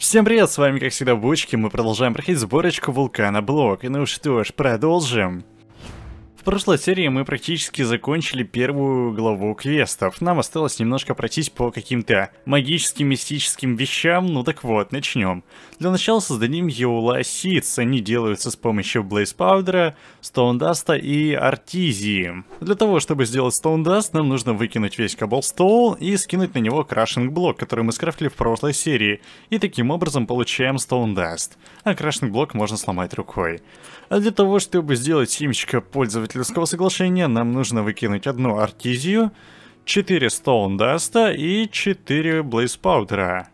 Всем привет, с вами как всегда Бучки, мы продолжаем проходить сборочку Вулкана Блок. Ну что ж, продолжим. В прошлой серии мы практически закончили первую главу квестов. Нам осталось немножко пройтись по каким-то магическим, мистическим вещам. Ну так вот, начнем. Для начала создадим Еула Seeds. Они делаются с помощью Blaze Powder, Stone и Артизии. Для того, чтобы сделать Stone нам нужно выкинуть весь Cobblestone и скинуть на него крашинг блок, который мы скрафтили в прошлой серии. И таким образом получаем Stone А крашинг блок можно сломать рукой. А для того, чтобы сделать семечко пользоваться Аристотелевского соглашения нам нужно выкинуть одну артизию, 4 стоундаста и 4 блейспаутера.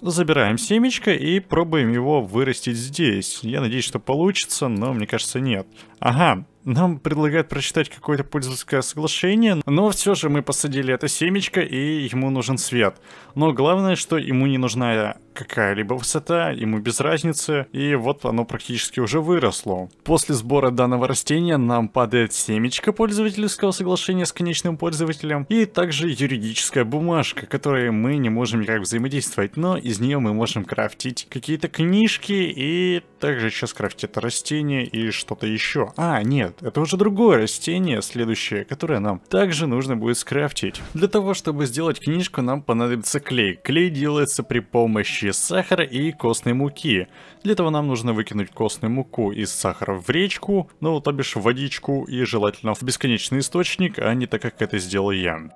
Забираем семечко и пробуем его вырастить здесь. Я надеюсь, что получится, но мне кажется нет. Ага, нам предлагают прочитать какое-то пользовательское соглашение, но все же мы посадили это семечко, и ему нужен свет. Но главное, что ему не нужна какая-либо высота, ему без разницы, и вот оно практически уже выросло. После сбора данного растения нам падает семечко пользовательского соглашения с конечным пользователем, и также юридическая бумажка, которой мы не можем никак взаимодействовать, но из нее мы можем крафтить какие-то книжки, и также сейчас крафтить это растение и что-то еще. А, нет, нет, это уже другое растение, следующее, которое нам также нужно будет скрафтить. Для того, чтобы сделать книжку, нам понадобится клей. Клей делается при помощи сахара и костной муки. Для этого нам нужно выкинуть костную муку из сахара в речку, ну, то бишь в водичку, и желательно в бесконечный источник, а не так, как это сделал я.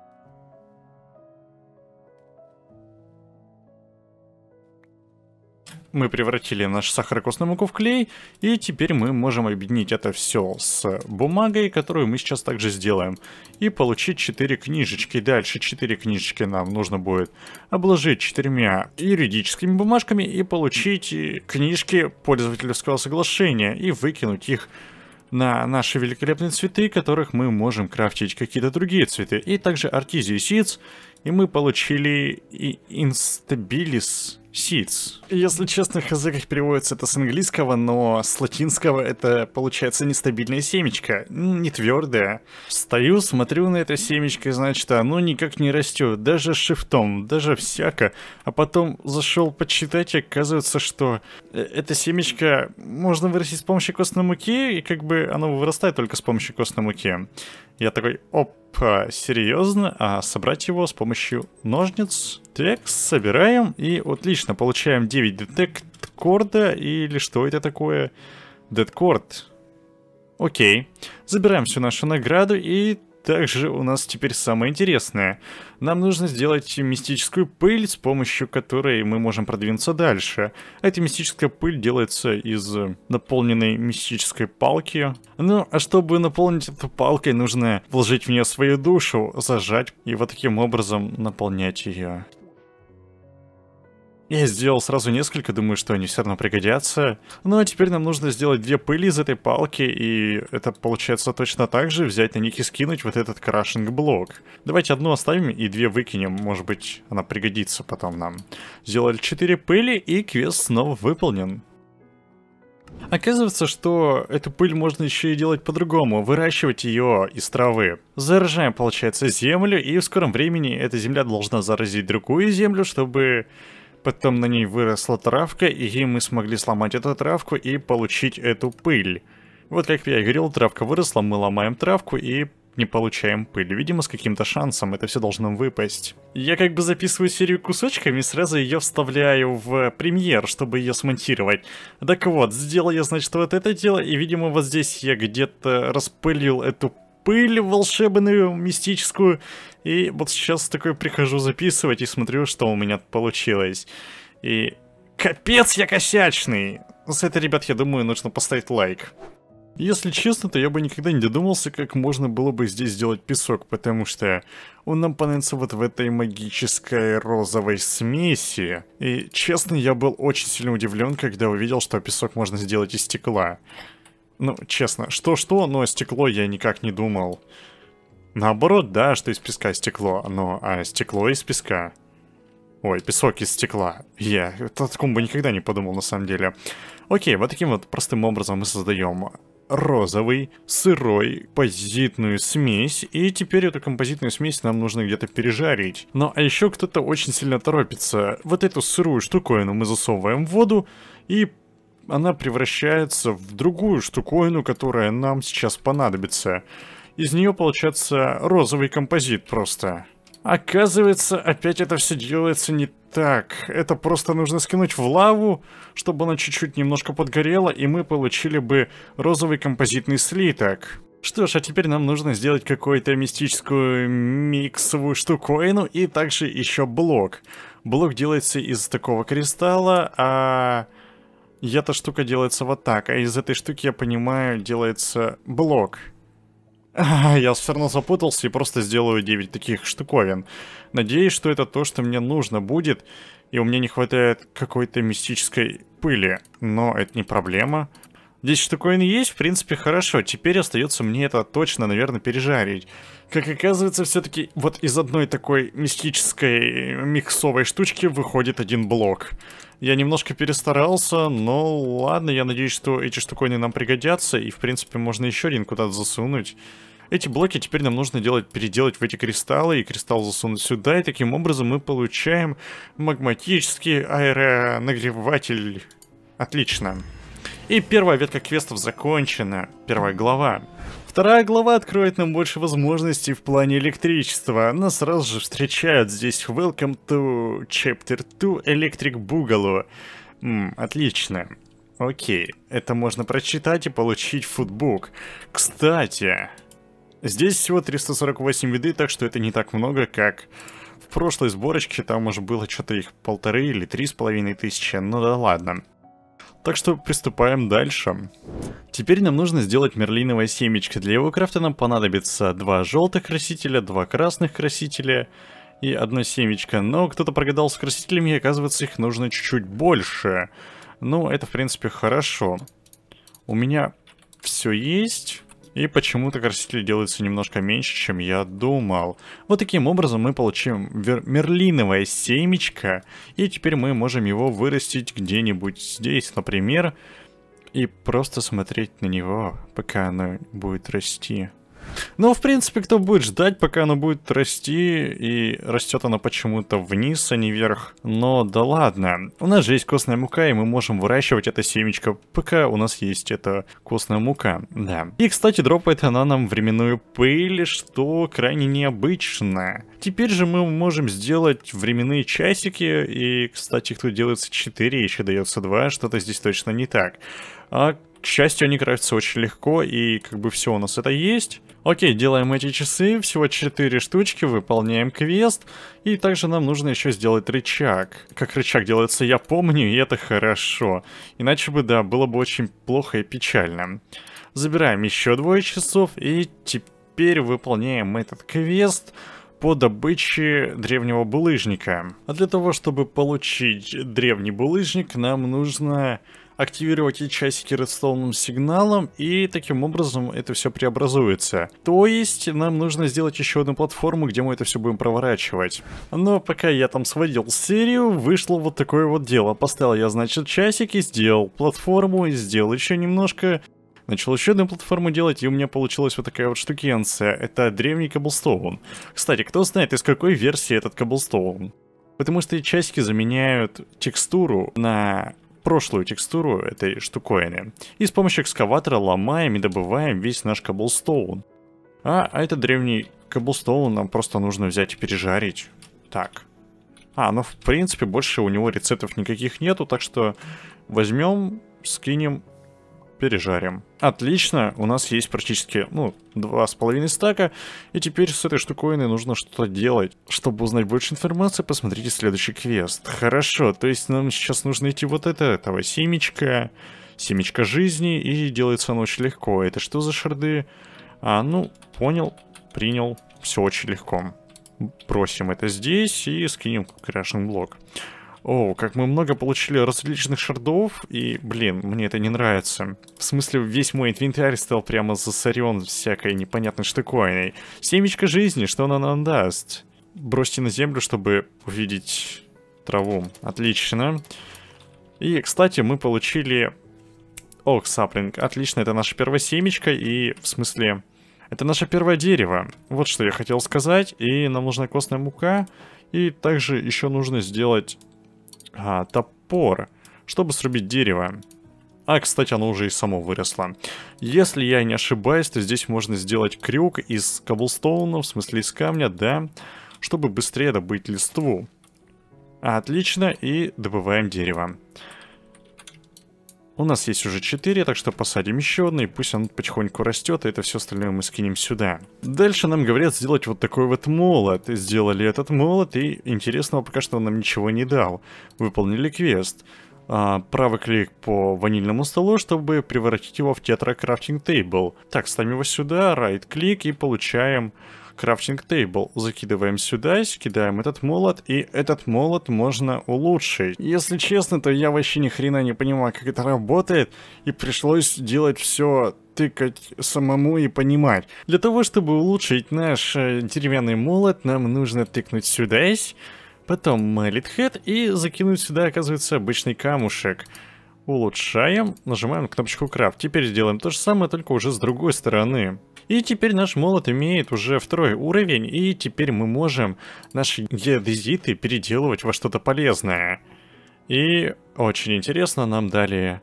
мы превратили наш сахарокосную муку в клей, и теперь мы можем объединить это все с бумагой, которую мы сейчас также сделаем, и получить 4 книжечки. Дальше 4 книжечки нам нужно будет обложить четырьмя юридическими бумажками и получить э, книжки пользовательского соглашения и выкинуть их на наши великолепные цветы, которых мы можем крафтить какие-то другие цветы. И также артизии сиц, и мы получили и инстабилис seats. Если честно, хз как переводится это с английского, но с латинского это получается нестабильное семечко, не твердое. Стою, смотрю на это семечко, и значит, оно никак не растет, даже шифтом, даже всяко. А потом зашел почитать, и оказывается, что э, это семечко можно вырастить с помощью костной муки, и как бы оно вырастает только с помощью костной муки. Я такой, оп, Э, серьезно, а собрать его с помощью ножниц. Так, собираем и отлично, получаем 9 детект корда или что это такое? Дедкорд. Окей. Забираем всю нашу награду и также у нас теперь самое интересное. Нам нужно сделать мистическую пыль, с помощью которой мы можем продвинуться дальше. Эта мистическая пыль делается из наполненной мистической палки. Ну, а чтобы наполнить эту палкой, нужно вложить в нее свою душу, зажать и вот таким образом наполнять ее. Я сделал сразу несколько, думаю, что они все равно пригодятся. Ну а теперь нам нужно сделать две пыли из этой палки, и это получается точно так же, взять на них и скинуть вот этот крашинг-блок. Давайте одну оставим и две выкинем, может быть она пригодится потом нам. Сделали четыре пыли, и квест снова выполнен. Оказывается, что эту пыль можно еще и делать по-другому, выращивать ее из травы. Заражаем, получается, землю, и в скором времени эта земля должна заразить другую землю, чтобы Потом на ней выросла травка, и мы смогли сломать эту травку и получить эту пыль. Вот как я и говорил, травка выросла, мы ломаем травку и не получаем пыль. Видимо, с каким-то шансом это все должно выпасть. Я как бы записываю серию кусочками и сразу ее вставляю в премьер, чтобы ее смонтировать. Так вот, сделал я, значит, вот это дело, и, видимо, вот здесь я где-то распылил эту пыль волшебную, мистическую. И вот сейчас такой прихожу записывать и смотрю, что у меня получилось. И капец я косячный! За ну, это, ребят, я думаю, нужно поставить лайк. Если честно, то я бы никогда не додумался, как можно было бы здесь сделать песок, потому что он нам понадобится вот в этой магической розовой смеси. И честно, я был очень сильно удивлен, когда увидел, что песок можно сделать из стекла. Ну, честно, что-что, но стекло я никак не думал. Наоборот, да, что из песка стекло, но а стекло из песка. Ой, песок из стекла. Я yeah. о таком бы никогда не подумал на самом деле. Окей, вот таким вот простым образом мы создаем розовый, сырой, композитную смесь. И теперь эту композитную смесь нам нужно где-то пережарить. Ну, а еще кто-то очень сильно торопится. Вот эту сырую штуковину мы засовываем в воду и она превращается в другую штуковину, которая нам сейчас понадобится. Из нее получается розовый композит просто. Оказывается, опять это все делается не так. Это просто нужно скинуть в лаву, чтобы она чуть-чуть немножко подгорела, и мы получили бы розовый композитный слиток. Что ж, а теперь нам нужно сделать какую-то мистическую миксовую штуковину и также еще блок. Блок делается из такого кристалла, а и эта штука делается вот так. А из этой штуки, я понимаю, делается блок. я все равно запутался и просто сделаю 9 таких штуковин. Надеюсь, что это то, что мне нужно будет. И у меня не хватает какой-то мистической пыли. Но это не проблема. Здесь штуковины есть, в принципе, хорошо. Теперь остается мне это точно, наверное, пережарить. Как оказывается, все-таки вот из одной такой мистической э, миксовой штучки выходит один блок. Я немножко перестарался, но ладно, я надеюсь, что эти штуковины нам пригодятся, и, в принципе, можно еще один куда-то засунуть. Эти блоки теперь нам нужно делать, переделать в эти кристаллы, и кристалл засунуть сюда, и таким образом мы получаем магматический аэронагреватель. Отлично. И первая ветка квестов закончена, первая глава. Вторая глава откроет нам больше возможностей в плане электричества. Нас сразу же встречают здесь Welcome to Chapter 2 Electric Boogaloo. М, отлично. Окей, это можно прочитать и получить футбук. Кстати, здесь всего 348 виды, так что это не так много, как в прошлой сборочке. Там уже было что-то их полторы или три с половиной тысячи, ну да ладно. Так что приступаем дальше. Теперь нам нужно сделать мерлиновое семечко. Для его крафта нам понадобится два желтых красителя, два красных красителя и одно семечко. Но кто-то прогадал с красителями, и оказывается их нужно чуть-чуть больше. Ну, это в принципе хорошо. У меня все есть. И почему-то красители делаются немножко меньше, чем я думал. Вот таким образом мы получим мерлиновое семечко. И теперь мы можем его вырастить где-нибудь здесь, например. И просто смотреть на него, пока оно будет расти. Ну, в принципе, кто будет ждать, пока оно будет расти, и растет оно почему-то вниз, а не вверх. Но да ладно, у нас же есть костная мука, и мы можем выращивать это семечко, пока у нас есть эта костная мука, да. И, кстати, дропает она нам временную пыль, что крайне необычно. Теперь же мы можем сделать временные часики, и, кстати, их тут делается 4, еще дается 2, что-то здесь точно не так. А к счастью, они краются очень легко, и как бы все у нас это есть. Окей, делаем эти часы, всего 4 штучки, выполняем квест. И также нам нужно еще сделать рычаг. Как рычаг делается, я помню, и это хорошо. Иначе бы, да, было бы очень плохо и печально. Забираем еще двое часов и теперь выполняем этот квест по добыче древнего булыжника. А для того, чтобы получить древний булыжник, нам нужно активировать эти часики редстоунным сигналом, и таким образом это все преобразуется. То есть нам нужно сделать еще одну платформу, где мы это все будем проворачивать. Но пока я там сводил серию, вышло вот такое вот дело. Поставил я, значит, часики, сделал платформу, сделал еще немножко, Начал еще одну платформу делать, и у меня получилась вот такая вот штукенция. Это древний каблстоун. Кстати, кто знает, из какой версии этот каблстоун? Потому что часики заменяют текстуру на прошлую текстуру этой штуковины. И с помощью экскаватора ломаем и добываем весь наш каблстоун. А, а этот древний каблстоун нам просто нужно взять и пережарить. Так. А, ну в принципе больше у него рецептов никаких нету, так что возьмем, скинем пережарим. Отлично, у нас есть практически, ну, два с половиной стака, и теперь с этой штуковиной нужно что-то делать. Чтобы узнать больше информации, посмотрите следующий квест. Хорошо, то есть нам сейчас нужно идти вот это, этого семечка, семечка жизни, и делается оно очень легко. Это что за шарды? А, ну, понял, принял, все очень легко. Бросим это здесь и скинем крашен блок. блок. О, как мы много получили различных шардов, и, блин, мне это не нравится. В смысле, весь мой инвентарь стал прямо засорен всякой непонятной штуковиной. Семечко жизни, что она нам даст? Бросьте на землю, чтобы увидеть траву. Отлично. И, кстати, мы получили... Ох, саплинг, отлично, это наша первая семечка, и, в смысле... Это наше первое дерево. Вот что я хотел сказать, и нам нужна костная мука, и также еще нужно сделать а, топор. Чтобы срубить дерево. А, кстати, оно уже и само выросло. Если я не ошибаюсь, то здесь можно сделать крюк из каблстоуна, в смысле из камня, да, чтобы быстрее добыть листву. Отлично, и добываем дерево. Дерево. У нас есть уже 4, так что посадим еще одно и пусть он потихоньку растет, и это все остальное мы скинем сюда. Дальше нам говорят сделать вот такой вот молот. Сделали этот молот, и интересного пока что он нам ничего не дал. Выполнили квест. А, правый клик по ванильному столу, чтобы превратить его в тетра крафтинг тейбл. Так, ставим его сюда, right клик и получаем крафтинг тейбл. Закидываем сюда, кидаем этот молот, и этот молот можно улучшить. Если честно, то я вообще ни хрена не понимаю, как это работает, и пришлось делать все тыкать самому и понимать. Для того, чтобы улучшить наш э, деревянный молот, нам нужно тыкнуть сюда, потом литхед и закинуть сюда, оказывается, обычный камушек. Улучшаем, нажимаем кнопочку крафт. Теперь сделаем то же самое, только уже с другой стороны. И теперь наш молот имеет уже второй уровень, и теперь мы можем наши геодезиты переделывать во что-то полезное. И очень интересно нам дали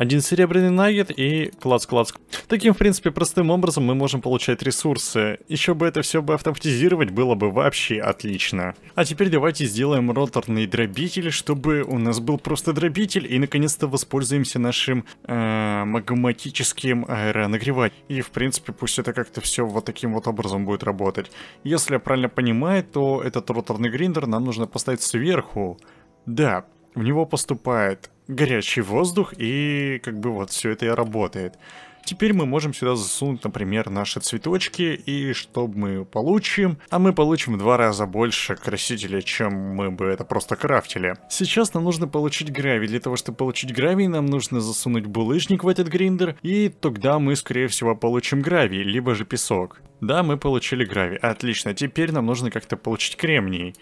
один серебряный наггет и клац-клац. Таким, в принципе, простым образом мы можем получать ресурсы. Еще бы это все бы автоматизировать было бы вообще отлично. А теперь давайте сделаем роторный дробитель, чтобы у нас был просто дробитель. И, наконец-то, воспользуемся нашим э, магматическим аэронагревателем. И, в принципе, пусть это как-то все вот таким вот образом будет работать. Если я правильно понимаю, то этот роторный гриндер нам нужно поставить сверху. Да, в него поступает горячий воздух, и как бы вот все это и работает. Теперь мы можем сюда засунуть, например, наши цветочки, и что мы получим? А мы получим в два раза больше красителя, чем мы бы это просто крафтили. Сейчас нам нужно получить гравий. Для того, чтобы получить гравий, нам нужно засунуть булыжник в этот гриндер, и тогда мы, скорее всего, получим гравий, либо же песок. Да, мы получили гравий. Отлично, теперь нам нужно как-то получить кремний.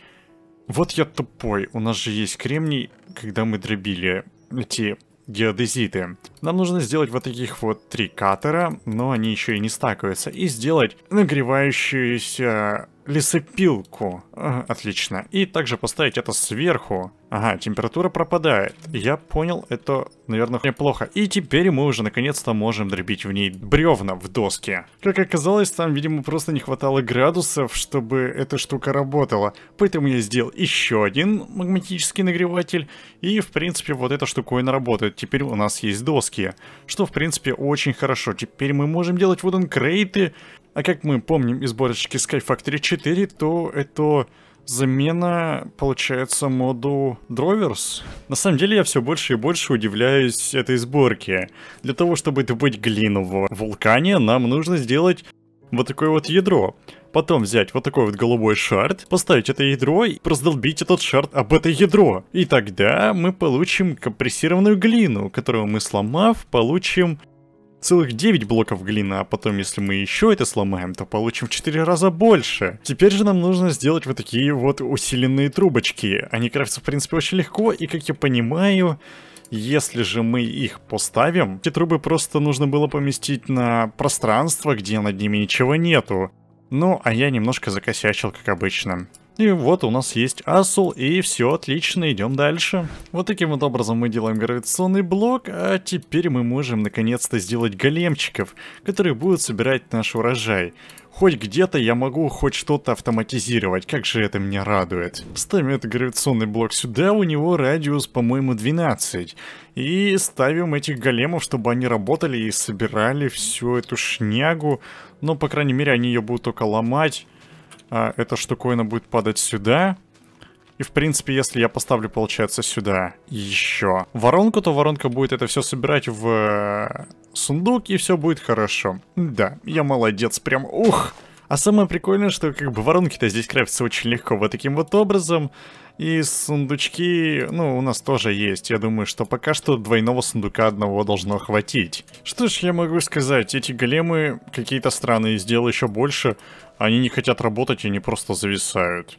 Вот я тупой, у нас же есть кремний, когда мы дробили эти геодезиты. Нам нужно сделать вот таких вот три катера, но они еще и не стакаются, и сделать нагревающуюся лесопилку. Ага, отлично. И также поставить это сверху. Ага, температура пропадает. Я понял, это, наверное, неплохо. И теперь мы уже наконец-то можем дробить в ней бревна в доске. Как оказалось, там, видимо, просто не хватало градусов, чтобы эта штука работала. Поэтому я сделал еще один магматический нагреватель. И, в принципе, вот эта штуковина работает. Теперь у нас есть доски. Что, в принципе, очень хорошо. Теперь мы можем делать вот он крейты. А как мы помним из сборочки Sky Factory 4, то это замена, получается, моду Drovers. На самом деле я все больше и больше удивляюсь этой сборке. Для того, чтобы добыть глину в вулкане, нам нужно сделать вот такое вот ядро. Потом взять вот такой вот голубой шарт, поставить это ядро и раздолбить этот шарт об это ядро. И тогда мы получим компрессированную глину, которую мы сломав, получим целых 9 блоков глины, а потом если мы еще это сломаем, то получим в 4 раза больше. Теперь же нам нужно сделать вот такие вот усиленные трубочки. Они крафтятся в принципе очень легко, и как я понимаю... Если же мы их поставим, эти трубы просто нужно было поместить на пространство, где над ними ничего нету. Ну, а я немножко закосячил, как обычно. И вот у нас есть асул, и все отлично, идем дальше. Вот таким вот образом мы делаем гравитационный блок, а теперь мы можем наконец-то сделать големчиков, которые будут собирать наш урожай. Хоть где-то я могу хоть что-то автоматизировать, как же это меня радует. Ставим этот гравитационный блок сюда, у него радиус, по-моему, 12. И ставим этих големов, чтобы они работали и собирали всю эту шнягу. Но, по крайней мере, они ее будут только ломать а, эта штуковина будет падать сюда. И, в принципе, если я поставлю, получается, сюда еще воронку, то воронка будет это все собирать в э, сундук, и все будет хорошо. Да, я молодец, прям ух! А самое прикольное, что как бы воронки-то здесь крафтятся очень легко вот таким вот образом. И сундучки, ну, у нас тоже есть. Я думаю, что пока что двойного сундука одного должно хватить. Что ж, я могу сказать, эти големы какие-то странные, сделал еще больше. Они не хотят работать, они просто зависают.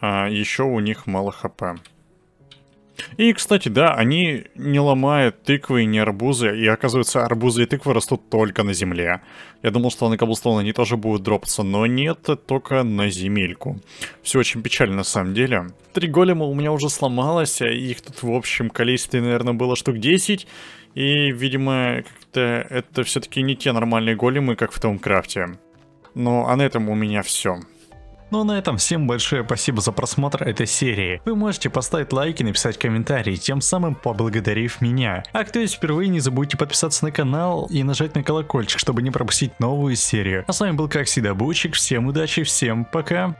А еще у них мало хп. И, кстати, да, они не ломают тыквы и не арбузы, и оказывается, арбузы и тыквы растут только на земле. Я думал, что на каблстоун они тоже будут дропаться, но нет, только на земельку. Все очень печально на самом деле. Три голема у меня уже сломалось, а их тут в общем количестве, наверное, было штук 10, и, видимо, как-то это все-таки не те нормальные големы, как в том крафте. Ну, а на этом у меня все. Ну а на этом всем большое спасибо за просмотр этой серии. Вы можете поставить лайк и написать комментарий, тем самым поблагодарив меня. А кто есть впервые, не забудьте подписаться на канал и нажать на колокольчик, чтобы не пропустить новую серию. А с вами был как всегда Бучик, всем удачи, всем пока!